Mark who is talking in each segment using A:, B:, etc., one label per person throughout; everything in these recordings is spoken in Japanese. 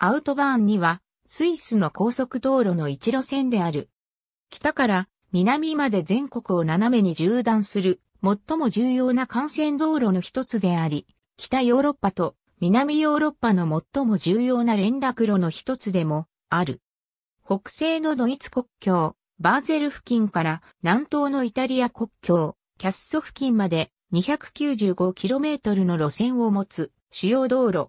A: アウトバーンには、スイスの高速道路の一路線である。北から南まで全国を斜めに縦断する、最も重要な幹線道路の一つであり、北ヨーロッパと南ヨーロッパの最も重要な連絡路の一つでもある。北西のドイツ国境、バーゼル付近から南東のイタリア国境、キャッソ付近まで 295km の路線を持つ主要道路。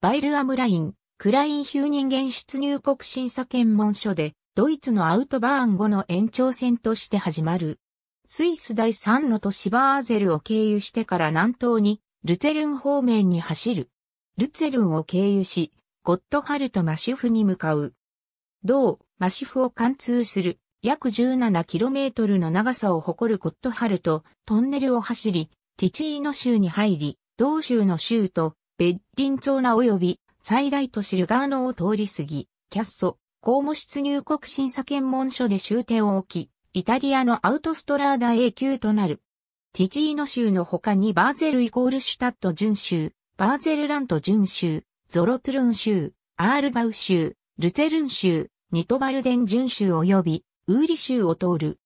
A: バイルアムライン、クラインヒューニンゲン出入国審査検問所で、ドイツのアウトバーン後の延長線として始まる。スイス第3の都市バーゼルを経由してから南東に、ルツェルン方面に走る。ルツェルンを経由し、ゴッドハルト・マシフに向かう。同、マシフを貫通する、約 17km の長さを誇るゴッドハルト、トンネルを走り、ティチーノ州に入り、同州の州と、ベッリンツォーナ及び最大都市ルガーノを通り過ぎ、キャッソ、公務出入国審査検問所で終点を置き、イタリアのアウトストラーダ A 級となる。ティチーノ州の他にバーゼルイコールシュタット準州、バーゼルラント準州、ゾロトゥルン州、アールガウ州、ルツェルン州、ニトバルデン準州及びウーリ州を通る。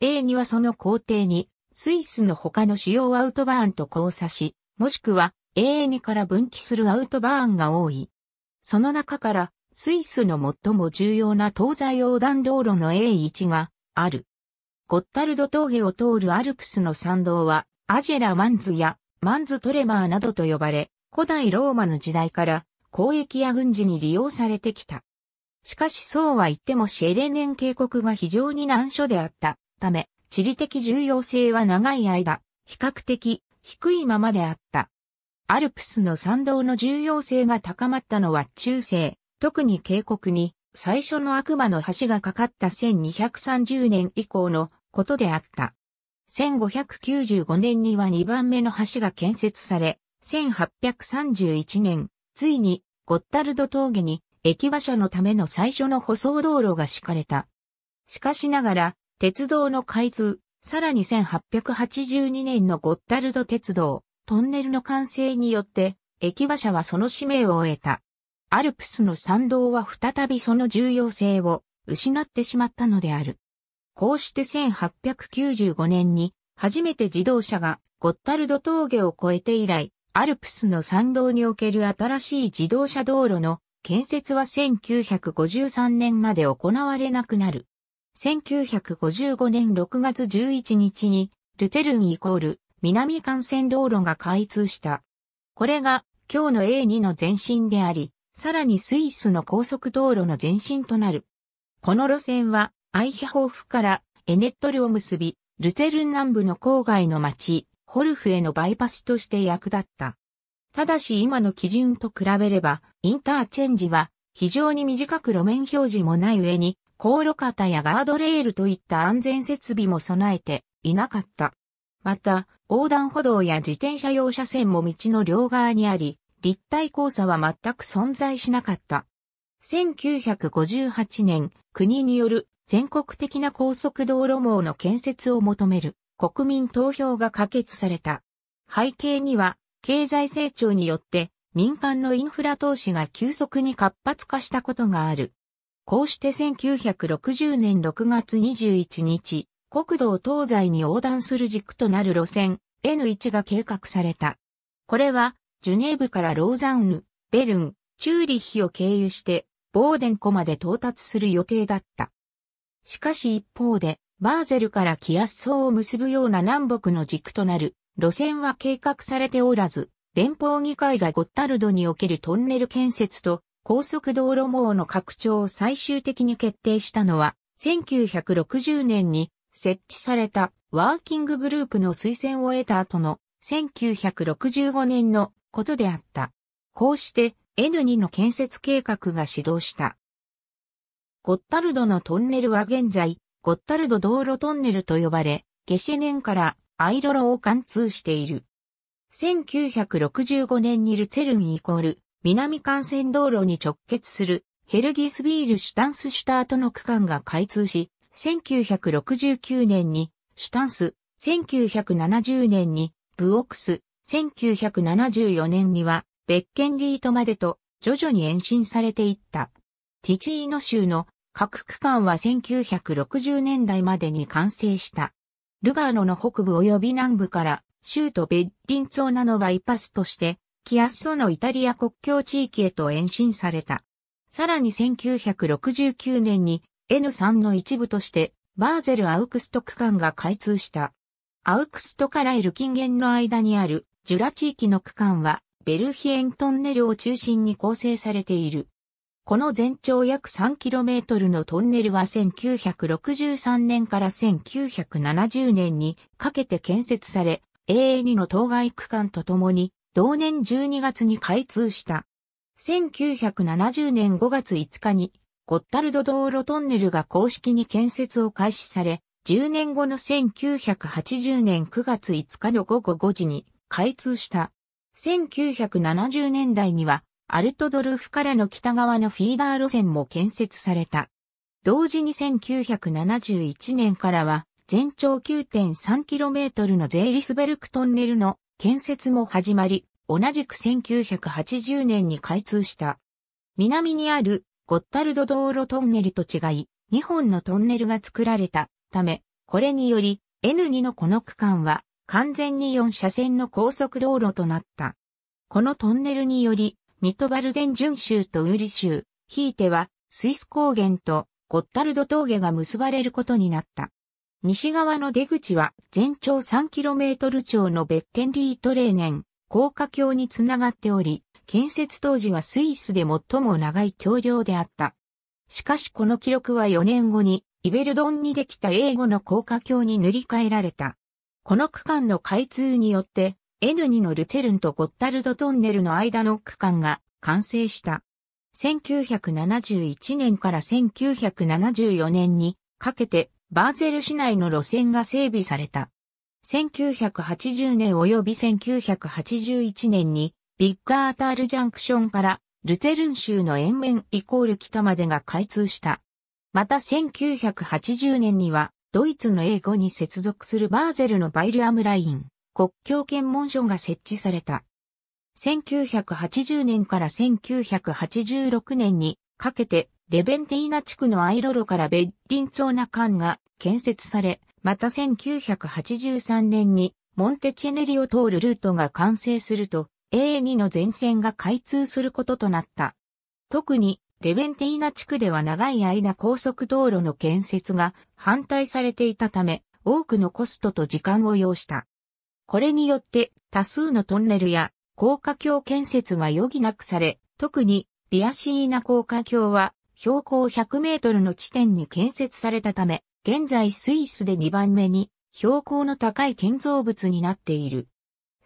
A: A にはその工程に、スイスの他の主要アウトバーンと交差し、もしくは a にから分岐するアウトバーンが多い。その中から、スイスの最も重要な東西横断道路の A1 がある。ゴッタルド峠を通るアルプスの参道は、アジェラ・マンズやマンズ・トレマーなどと呼ばれ、古代ローマの時代から交易や軍事に利用されてきた。しかしそうは言ってもシェレネン渓谷が非常に難所であったため、地理的重要性は長い間、比較的低いままであった。アルプスの参道の重要性が高まったのは中世、特に渓谷に最初の悪魔の橋がかかった1230年以降のことであった。1595年には2番目の橋が建設され、1831年、ついにゴッタルド峠に駅馬車のための最初の舗装道路が敷かれた。しかしながら、鉄道の開通、さらに1882年のゴッタルド鉄道、トンネルの完成によって、駅馬車はその使命を終えた。アルプスの参道は再びその重要性を失ってしまったのである。こうして1895年に初めて自動車がゴッタルド峠を越えて以来、アルプスの参道における新しい自動車道路の建設は1953年まで行われなくなる。1955年6月11日に、ルテルンイコール南幹線道路が開通した。これが今日の A2 の前身であり、さらにスイスの高速道路の前身となる。この路線はアイヒャホーフからエネットルを結び、ルツェルン南部の郊外の町、ホルフへのバイパスとして役立った。ただし今の基準と比べれば、インターチェンジは非常に短く路面表示もない上に、航路肩やガードレールといった安全設備も備えていなかった。また、横断歩道や自転車用車線も道の両側にあり、立体交差は全く存在しなかった。1958年、国による全国的な高速道路網の建設を求める国民投票が可決された。背景には、経済成長によって民間のインフラ投資が急速に活発化したことがある。こうして1960年6月21日、国道東西に横断する軸となる路線 N1 が計画された。これは、ジュネーブからローザンヌ、ベルン、チューリッヒを経由して、ボーデン湖まで到達する予定だった。しかし一方で、バーゼルからキアッソを結ぶような南北の軸となる路線は計画されておらず、連邦議会がゴッタルドにおけるトンネル建設と高速道路網の拡張を最終的に決定したのは、1960年に設置されたワーキンググループの推薦を得た後の1965年のことであった。こうして N2 の建設計画が始動した。ゴッタルドのトンネルは現在、ゴッタルド道路トンネルと呼ばれ、ゲシェネンからアイロロを貫通している。1965年にルツェルンイコール、南幹線道路に直結するヘルギスビールシュタンスシュタートの区間が開通し、1969年にシュタンス、1970年にブオクス、1974年にはベッケンリートまでと徐々に延伸されていった。ティチーノ州の各区間は1960年代までに完成した。ルガーノの北部及び南部から州都ベッリンツォーナのバイパスとしてキアッソのイタリア国境地域へと延伸された。さらに1969年に N3 の一部として、バーゼル・アウクスト区間が開通した。アウクストからエルキンゲンの間にあるジュラ地域の区間は、ベルヒエントンネルを中心に構成されている。この全長約 3km のトンネルは1963年から1970年にかけて建設され、AA2 の当該区間とともに、同年12月に開通した。1970年5月5日にゴッタルド道路トンネルが公式に建設を開始され、10年後の1980年9月5日の午後5時に開通した。1970年代には、アルトドルフからの北側のフィーダー路線も建設された。同時に1971年からは、全長 9.3km のゼーリスベルクトンネルの建設も始まり、同じく1980年に開通した。南にあるゴッタルド道路トンネルと違い、2本のトンネルが作られたため、これにより N2 のこの区間は完全に4車線の高速道路となった。このトンネルにより、ニトバルデン巡州とウーリ州、ひいてはスイス高原とゴッタルド峠が結ばれることになった。西側の出口は全長 3km 超のベッケンリートレーネン、高架橋につながっており、建設当時はスイスで最も長い橋梁であった。しかしこの記録は4年後にイベルドンにできた英語の高架橋に塗り替えられた。この区間の開通によって N2 のルツェルンとゴッタルドトンネルの間の区間が完成した。1971年から1974年にかけてバーゼル市内の路線が整備された。1980年及び1981年にビッグアータールジャンクションからルツェルン州の延面イコール北までが開通した。また1980年にはドイツの英語に接続するバーゼルのバイルアムライン国境検問所が設置された。1980年から1986年にかけてレベンティーナ地区のアイロロからベッリンツォーナ間が建設され、また1983年にモンテチェネリを通るルートが完成すると、A2 の全線が開通することとなった。特に、レベンティーナ地区では長い間高速道路の建設が反対されていたため、多くのコストと時間を要した。これによって多数のトンネルや高架橋建設が余儀なくされ、特にビアシーナ高架橋は標高100メートルの地点に建設されたため、現在スイスで2番目に標高の高い建造物になっている。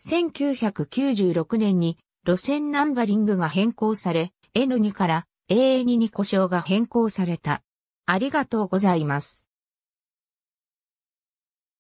A: 1996年に路線ナンバリングが変更され、N2 から AA2 に故障が変更された。ありがとうございます。